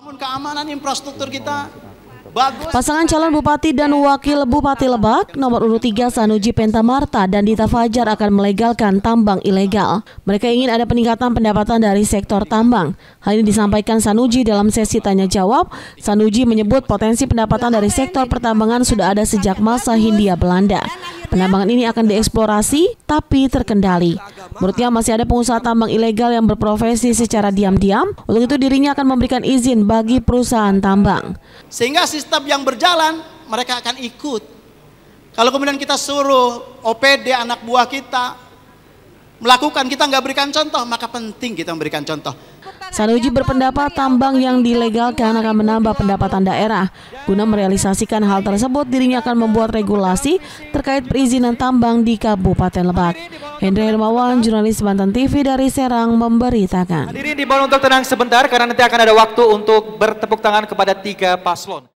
Namun keamanan infrastruktur kita bagus. Pasangan calon bupati dan wakil bupati Lebak nomor urut 3 Sanuji Pentamarta dan Dita Fajar akan melegalkan tambang ilegal. Mereka ingin ada peningkatan pendapatan dari sektor tambang. Hal ini disampaikan Sanuji dalam sesi tanya jawab. Sanuji menyebut potensi pendapatan dari sektor pertambangan sudah ada sejak masa Hindia Belanda. Penambangan ini akan dieksplorasi tapi terkendali. Menurutnya masih ada pengusaha tambang ilegal yang berprofesi secara diam-diam. Untuk itu dirinya akan memberikan izin bagi perusahaan tambang. Sehingga sistem yang berjalan mereka akan ikut. Kalau kemudian kita suruh OPD anak buah kita melakukan kita nggak berikan contoh maka penting kita memberikan contoh Sanuji berpendapat tambang yang dilegalkan akan menambah pendapatan daerah. Guna merealisasikan hal tersebut, dirinya akan membuat regulasi terkait perizinan tambang di Kabupaten Lebak. Hendra Hermawan, jurnalis Banten TV dari Serang, memberitakan. Hadirin dibawa untuk tenang sebentar karena nanti akan ada waktu untuk bertepuk tangan kepada tiga paslon.